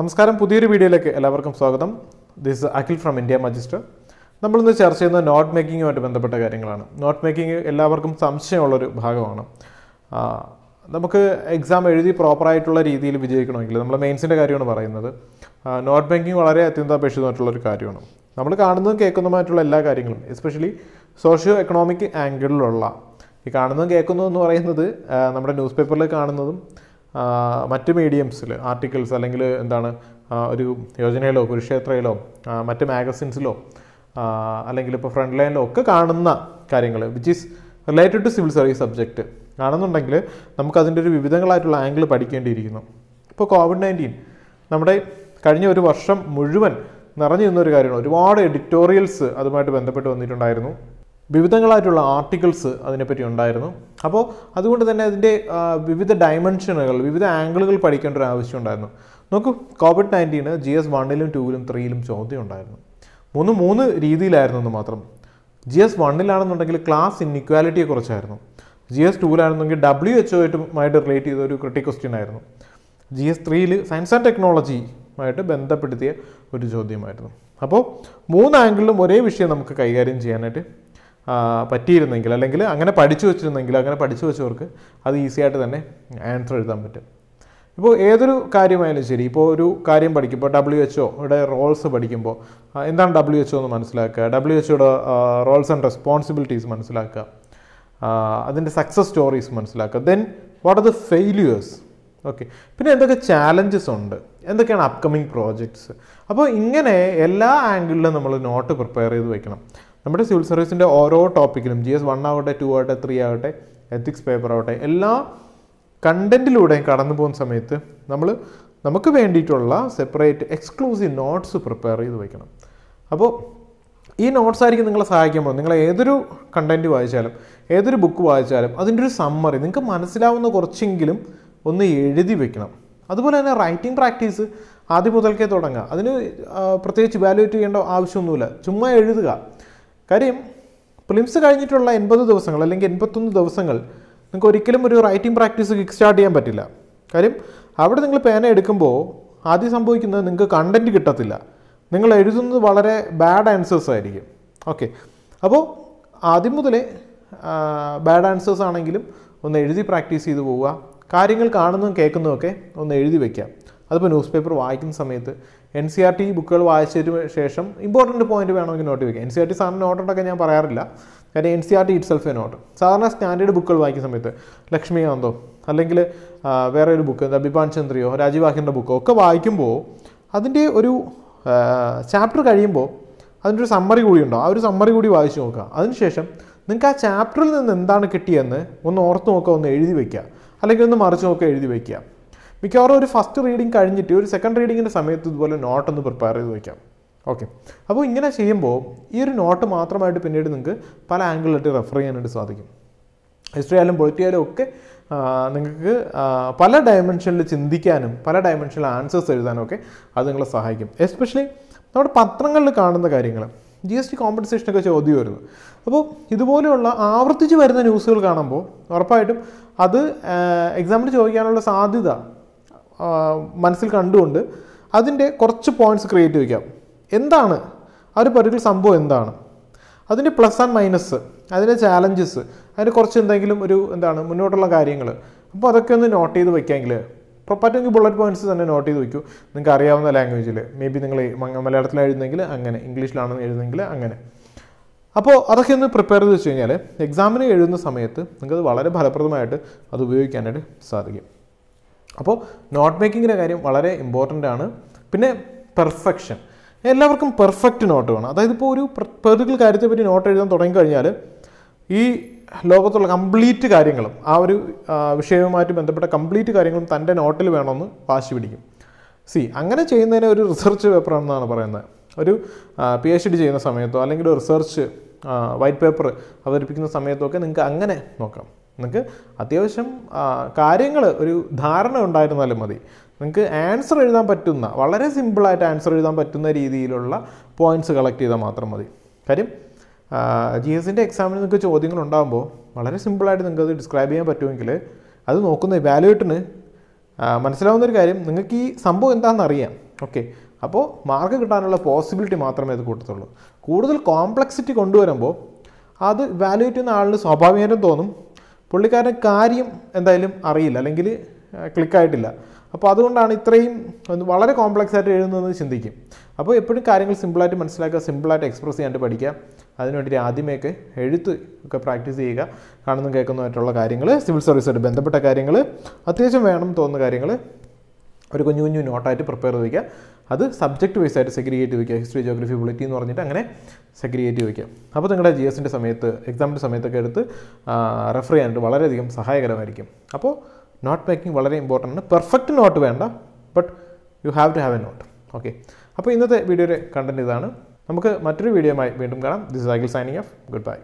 നമസ്കാരം പുതിയൊരു വീഡിയോയിലേക്ക് എല്ലാവർക്കും സ്വാഗതം ദിസ് അഖിൽ ഫ്രം ഇന്ത്യ മജിസ്റ്റർ നമ്മളിന്ന് ചർച്ച ചെയ്യുന്ന നോട്ട് മേക്കിങ്ങുമായിട്ട് ബന്ധപ്പെട്ട കാര്യങ്ങളാണ് നോട്ട് മേക്കിംഗ് എല്ലാവർക്കും സംശയമുള്ളൊരു ഭാഗമാണ് നമുക്ക് എക്സാം എഴുതി പ്രോപ്പറായിട്ടുള്ള രീതിയിൽ വിജയിക്കണമെങ്കിൽ നമ്മൾ മെയിൻസിൻ്റെ കാര്യമാണ് പറയുന്നത് നോട്ട് മേക്കിംഗ് വളരെ അത്യന്താപേക്ഷിതമായിട്ടുള്ളൊരു കാര്യമാണ് നമ്മൾ കാണുന്നതും കേൾക്കുന്നതുമായിട്ടുള്ള എല്ലാ കാര്യങ്ങളും എസ്പെഷ്യലി സോഷ്യോ എക്കണോമിക് ആംഗിളിലുള്ള ഈ കാണുന്നതും കേൾക്കുന്നതും എന്ന് പറയുന്നത് നമ്മുടെ ന്യൂസ് പേപ്പറിൽ കാണുന്നതും മറ്റ് മീഡിയംസിൽ ആർട്ടിക്കിൾസ് അല്ലെങ്കിൽ എന്താണ് ഒരു യോജനയിലോ കുരുക്ഷേത്രയിലോ മറ്റ് മാഗസിൻസിലോ അല്ലെങ്കിൽ ഇപ്പോൾ ഫ്രണ്ട് ലൈനിലോ ഒക്കെ കാണുന്ന കാര്യങ്ങൾ which is related to civil service subject ആണെന്നുണ്ടെങ്കിൽ നമുക്കതിൻ്റെ ഒരു വിവിധങ്ങളായിട്ടുള്ള ആംഗിൾ പഠിക്കേണ്ടിയിരിക്കുന്നു ഇപ്പോൾ കോവിഡ് നയൻറ്റീൻ നമ്മുടെ കഴിഞ്ഞ ഒരു വർഷം മുഴുവൻ നിറഞ്ഞു നിന്നൊരു കാര്യമാണ് ഒരുപാട് എഡിറ്റോറിയൽസ് അതുമായിട്ട് ബന്ധപ്പെട്ട് വന്നിട്ടുണ്ടായിരുന്നു വിവിധങ്ങളായിട്ടുള്ള ആർട്ടിക്കിൾസ് അതിനെപ്പറ്റി ഉണ്ടായിരുന്നു അപ്പോൾ അതുകൊണ്ട് തന്നെ അതിൻ്റെ വിവിധ ഡയമെൻഷനുകൾ വിവിധ ആംഗിളുകൾ പഠിക്കേണ്ട ഒരു ആവശ്യം ഉണ്ടായിരുന്നു നോക്കൂ കോവിഡ് നയൻറ്റീന് ജി എസ് വണ്ണിലും ടൂവിലും ത്രീയിലും ചോദ്യം ഉണ്ടായിരുന്നു മൂന്ന് മൂന്ന് രീതിയിലായിരുന്നു എന്ന് മാത്രം ജി എസ് വണ്ണിലാണെന്നുണ്ടെങ്കിൽ ക്ലാസ് ഇൻഇക്വാലിറ്റിയെക്കുറിച്ചായിരുന്നു ജി എസ് ടൂവിലാണെന്നുണ്ടെങ്കിൽ ഡബ്ല്യു എച്ച് ഒമായിട്ട് റിലേറ്റ് ചെയ്ത ഒരു ക്രിട്ടിക് ക്വസ്റ്റ്യൻ ആയിരുന്നു ജി എസ് ത്രീയിൽ സയൻസ് ആൻഡ് ആയിട്ട് ബന്ധപ്പെടുത്തിയ ഒരു ചോദ്യമായിരുന്നു അപ്പോൾ മൂന്ന് ആംഗിളിലും ഒരേ വിഷയം നമുക്ക് കൈകാര്യം ചെയ്യാനായിട്ട് പറ്റിയിരുന്നെങ്കിൽ അല്ലെങ്കിൽ അങ്ങനെ പഠിച്ചു വെച്ചിരുന്നെങ്കിൽ അങ്ങനെ പഠിച്ചു വെച്ചവർക്ക് അത് ഈസി ആയിട്ട് തന്നെ ആൻസർ എഴുതാൻ പറ്റും ഇപ്പോൾ ഏതൊരു കാര്യമായാലും ശരി ഇപ്പോൾ ഒരു കാര്യം പഠിക്കുമ്പോൾ ഡബ്ല്യു എച്ച് ഒയുടെ റോൾസ് പഠിക്കുമ്പോൾ എന്താണ് ഡബ്ല്യു എച്ച് എന്ന് മനസ്സിലാക്കുക W H roles and responsibilities മനസ്സിലാക്കുക അതിൻ്റെ സക്സസ് സ്റ്റോറീസ് മനസ്സിലാക്കുക then what are the failures okay പിന്നെ എന്തൊക്കെ ചാലഞ്ചസ് ഉണ്ട് എന്തൊക്കെയാണ് അപ്കമിങ് പ്രോജക്ട്സ് അപ്പോൾ ഇങ്ങനെ എല്ലാ ആംഗിളിലും നമ്മൾ നോട്ട് പ്രിപ്പയർ ചെയ്ത് വെക്കണം നമ്മുടെ സിവിൽ സർവീസിൻ്റെ ഓരോ ടോപ്പിക്കിലും ജി എസ് വൺ ആവട്ടെ ടു ആവട്ടെ ത്രീ ആവട്ടെ എത്തിക്സ് പേപ്പർ ആവട്ടെ എല്ലാ കണ്ടൻറ്റിലൂടെയും കടന്നു പോകുന്ന സമയത്ത് നമ്മൾ നമുക്ക് വേണ്ടിയിട്ടുള്ള സെപ്പറേറ്റ് എക്സ്ക്ലൂസീവ് നോട്ട്സ് പ്രിപ്പയർ ചെയ്ത് വയ്ക്കണം അപ്പോൾ ഈ നോട്ട്സ് ആയിരിക്കും നിങ്ങളെ സഹായിക്കുമ്പോൾ നിങ്ങൾ ഏതൊരു കണ്ടൻറ്റ് വായിച്ചാലും ഏതൊരു ബുക്ക് വായിച്ചാലും അതിൻ്റെ ഒരു സമ്മറി നിങ്ങൾക്ക് മനസ്സിലാവുന്ന കുറച്ചെങ്കിലും ഒന്ന് എഴുതി വെക്കണം അതുപോലെ തന്നെ റൈറ്റിംഗ് പ്രാക്ടീസ് ആദ്യം മുതൽക്കേ തുടങ്ങുക അതിന് പ്രത്യേകിച്ച് വാല്യുവേറ്റ് ചെയ്യേണ്ട ആവശ്യമൊന്നുമില്ല ചുമ്മാ എഴുതുക കാര്യം പ്രിലിംസ് കഴിഞ്ഞിട്ടുള്ള എൺപത് ദിവസങ്ങൾ അല്ലെങ്കിൽ എൺപത്തൊന്ന് ദിവസങ്ങൾ നിങ്ങൾക്ക് ഒരിക്കലും ഒരു റൈറ്റിംഗ് പ്രാക്ടീസ് കിക്ക് സ്റ്റാർട്ട് ചെയ്യാൻ പറ്റില്ല കാര്യം അവിടെ നിങ്ങൾ പേന എടുക്കുമ്പോൾ ആദ്യം സംഭവിക്കുന്നത് നിങ്ങൾക്ക് കണ്ടൻറ്റ് കിട്ടത്തില്ല നിങ്ങൾ എഴുതുന്നത് വളരെ ബാഡ് ആൻസേഴ്സ് ആയിരിക്കും ഓക്കെ അപ്പോൾ ആദ്യം മുതലേ ബാഡ് ആൻസേഴ്സ് ആണെങ്കിലും ഒന്ന് എഴുതി പ്രാക്ടീസ് ചെയ്ത് പോവുക കാര്യങ്ങൾ കാണുന്നതും ഒക്കെ ഒന്ന് എഴുതി വയ്ക്കാം അതിപ്പോൾ ന്യൂസ് പേപ്പർ വായിക്കുന്ന സമയത്ത് എൻ സി ആർ ടി ബുക്കുകൾ വായിച്ചതിന് ശേഷം ഇമ്പോർട്ടൻറ്റ് പോയിന്റ് വേണമെങ്കിൽ നോട്ട് വയ്ക്കാം എൻ സി ആർ ടി സാറിന് നോട്ടുണ്ടൊക്കെ ഞാൻ പറയാറില്ല കാര്യം N C R T itself a note സാധാരണ സ്റ്റാൻഡേർഡ് ബുക്കുകൾ വായിക്കുന്ന സമയത്ത് ലക്ഷ്മികാന്തോ അല്ലെങ്കിൽ വേറെ ഒരു ബുക്ക് എന്താ ബിപാൻ ചന്ദ്രയോ രാജീവ് ബുക്കോ ഒക്കെ വായിക്കുമ്പോൾ അതിൻ്റെ ഒരു ചാപ്റ്റർ കഴിയുമ്പോൾ അതിൻ്റെ ഒരു സമ്മറി കൂടി ഉണ്ടോ ആ ഒരു സമ്മറി കൂടി വായിച്ചു നോക്കുക അതിനുശേഷം നിങ്ങൾക്ക് ആ ചാപ്റ്ററിൽ നിന്ന് എന്താണ് കിട്ടിയെന്ന് ഒന്ന് ഓർത്ത് നോക്കുക ഒന്ന് എഴുതി വയ്ക്കുക അല്ലെങ്കിൽ ഒന്ന് മറിച്ച് നോക്കുക എഴുതി വയ്ക്കുക മിക്കവാറും ഒരു ഫസ്റ്റ് റീഡിങ് കഴിഞ്ഞിട്ട് ഒരു സെക്കൻഡ് റീഡിങ്ങിൻ്റെ സമയത്ത് ഇതുപോലെ നോട്ട് ഒന്ന് പ്രിപ്പയർ ചെയ്ത് വയ്ക്കാം ഓക്കെ അപ്പോൾ ഇങ്ങനെ ചെയ്യുമ്പോൾ ഈ ഒരു നോട്ട് മാത്രമായിട്ട് പിന്നീട് നിങ്ങൾക്ക് പല ആംഗിളിലായിട്ട് റെഫർ ചെയ്യാനായിട്ട് സാധിക്കും ഹിസ്റ്ററി ആയാലും പൊളിറ്റി ആയാലും ഒക്കെ നിങ്ങൾക്ക് പല ഡയമെൻഷനിൽ ചിന്തിക്കാനും പല ഡയമെൻഷനിൽ ആൻസേഴ്സ് എഴുതാനും ഒക്കെ അത് നിങ്ങളെ സഹായിക്കും എസ്പെഷ്യലി നമ്മുടെ പത്രങ്ങളിൽ കാണുന്ന കാര്യങ്ങൾ ജി എസ് ടി കോമ്പൻസേഷനൊക്കെ വരുന്നു അപ്പോൾ ഇതുപോലെയുള്ള ആവർത്തിച്ച് വരുന്ന ന്യൂസുകൾ കാണുമ്പോൾ ഉറപ്പായിട്ടും അത് എക്സാമിന് ചോദിക്കാനുള്ള സാധ്യത മനസ്സിൽ കണ്ടുകൊണ്ട് അതിൻ്റെ കുറച്ച് പോയിന്റ്സ് ക്രിയേറ്റ് വയ്ക്കാം എന്താണ് ആ ഒരു പെർട്ടിക്കുലർ സംഭവം എന്താണ് അതിൻ്റെ പ്ലസ് ആൻഡ് മൈനസ് അതിൻ്റെ ചാലഞ്ചസ് അതിന് കുറച്ച് എന്തെങ്കിലും ഒരു എന്താണ് മുന്നോട്ടുള്ള കാര്യങ്ങൾ അപ്പോൾ അതൊക്കെ ഒന്ന് നോട്ട് ചെയ്ത് വയ്ക്കാമെങ്കിൽ പറ്റുമെങ്കിൽ ബുള്ളറ്റ് പോയിന്റ്സ് തന്നെ നോട്ട് ചെയ്ത് വയ്ക്കൂ നിങ്ങൾക്ക് അറിയാവുന്ന ലാംഗ്വേജിൽ മേ ബി നിങ്ങൾ മലയാളത്തിൽ എഴുതുന്നെങ്കിൽ അങ്ങനെ ഇംഗ്ലീഷിലാണ് എഴുതുന്നെങ്കിൽ അങ്ങനെ അപ്പോൾ അതൊക്കെ ഒന്ന് പ്രിപ്പയർ ചെയ്ത് വെച്ച് കഴിഞ്ഞാൽ എക്സാമിന് എഴുതുന്ന സമയത്ത് നിങ്ങൾക്ക് അത് വളരെ ഫലപ്രദമായിട്ട് അത് ഉപയോഗിക്കാനായിട്ട് സാധിക്കും അപ്പോൾ നോട്ട് മേക്കിങ്ങിൻ്റെ കാര്യം വളരെ ഇമ്പോർട്ടൻ്റ് ആണ് പിന്നെ പെർഫെക്ഷൻ എല്ലാവർക്കും പെർഫെക്റ്റ് നോട്ട് വേണം അതായത് ഇപ്പോൾ ഒരു പെർട്ടിക്കുലർ കാര്യത്തെപ്പറ്റി നോട്ട് എഴുതാൻ തുടങ്ങിക്കഴിഞ്ഞാൽ കഴിഞ്ഞാൽ ഈ ലോകത്തുള്ള കംപ്ലീറ്റ് കാര്യങ്ങളും ആ ഒരു വിഷയവുമായിട്ട് ബന്ധപ്പെട്ട കംപ്ലീറ്റ് കാര്യങ്ങളും തൻ്റെ നോട്ടിൽ വേണമെന്ന് വാശി പിടിക്കും സി അങ്ങനെ ചെയ്യുന്നതിന് ഒരു റിസർച്ച് പേപ്പറാണെന്നാണ് പറയുന്നത് ഒരു പി എച്ച് ഡി ചെയ്യുന്ന സമയത്തോ അല്ലെങ്കിൽ ഒരു റിസർച്ച് വൈറ്റ് പേപ്പർ അവതരിപ്പിക്കുന്ന ഒക്കെ നിങ്ങൾക്ക് അങ്ങനെ നോക്കാം നിങ്ങൾക്ക് അത്യാവശ്യം കാര്യങ്ങൾ ഒരു ധാരണ ഉണ്ടായിരുന്നാലും മതി നിങ്ങൾക്ക് ആൻസർ എഴുതാൻ പറ്റുന്ന വളരെ സിമ്പിളായിട്ട് ആൻസർ എഴുതാൻ പറ്റുന്ന രീതിയിലുള്ള പോയിൻറ്റ്സ് കളക്ട് ചെയ്താൽ മാത്രം മതി കാര്യം ജി എസിൻ്റെ എക്സാമിന് നിങ്ങൾക്ക് ചോദ്യങ്ങൾ ഉണ്ടാകുമ്പോൾ വളരെ സിമ്പിളായിട്ട് നിങ്ങൾക്ക് അത് ഡിസ്ക്രൈബ് ചെയ്യാൻ പറ്റുമെങ്കിൽ അത് നോക്കുന്ന വാല്യൂട്ടിന് മനസ്സിലാവുന്ന ഒരു കാര്യം നിങ്ങൾക്ക് ഈ സംഭവം എന്താണെന്ന് അറിയാം ഓക്കെ അപ്പോൾ മാർക്ക് കിട്ടാനുള്ള പോസിബിലിറ്റി മാത്രമേ അത് കൂട്ടത്തുള്ളൂ കൂടുതൽ കോംപ്ലക്സിറ്റി കൊണ്ടുവരുമ്പോൾ അത് വാല്യൂറ്റ് ചെയ്യുന്ന ആളിന് സ്വാഭാവികമായിട്ടും തോന്നും പുള്ളിക്കാരൻ്റെ കാര്യം എന്തായാലും അറിയില്ല അല്ലെങ്കിൽ ക്ലിക്കായിട്ടില്ല അപ്പോൾ അതുകൊണ്ടാണ് ഇത്രയും വളരെ കോംപ്ലക്സ് ആയിട്ട് എഴുതുന്നതെന്ന് ചിന്തിക്കും അപ്പോൾ എപ്പോഴും കാര്യങ്ങൾ സിമ്പിളായിട്ട് മനസ്സിലാക്കുക സിമ്പിളായിട്ട് എക്സ്പ്രസ് ചെയ്യാണ്ട് പഠിക്കുക അതിനുവേണ്ടി ആദ്യമേക്ക് എഴുത്ത് ഒക്കെ പ്രാക്ടീസ് ചെയ്യുക കാണുന്ന കേൾക്കുന്നതായിട്ടുള്ള കാര്യങ്ങൾ സിവിൽ സർവീസുമായിട്ട് ബന്ധപ്പെട്ട കാര്യങ്ങൾ അത്യാവശ്യം വേണം തോന്നുന്ന കാര്യങ്ങൾ ഒരു കുഞ്ഞു കുഞ്ഞു നോട്ടായിട്ട് പ്രിപ്പയർ ചെയ്ത് വയ്ക്കുക അത് സബ്ജക്റ്റ് വൈസ് ആയിട്ട് സെഗ്രിഗേറ്റ് വയ്ക്കുക ഹിസ്റ്ററി ജോഗ്രഫി ബുള്ളറ്റി എന്ന് പറഞ്ഞിട്ട് അങ്ങനെ സെഗ്രിഗേറ്റ് വയ്ക്കുക അപ്പോൾ നിങ്ങളുടെ ജി എസിൻ്റെ സമയത്ത് എക്സാമിൻ്റെ സമയത്തൊക്കെ എടുത്ത് റെഫർ ചെയ്യാനായിട്ട് വളരെയധികം സഹായകരമായിരിക്കും അപ്പോൾ നോട്ട് മേക്കിംഗ് വളരെ ഇമ്പോർട്ടൻ്റ് ആണ് പെർഫെക്റ്റ് നോട്ട് വേണ്ട but you have to have a note okay അപ്പോൾ ഇന്നത്തെ വീഡിയോയുടെ കണ്ടൻറ്റ് ഇതാണ് നമുക്ക് മറ്റൊരു വീഡിയോയുമായി വീണ്ടും കാണാം ദിസ് സൈക്കിൾ സൈനിങ് ഓഫ് ഗുഡ് ബൈ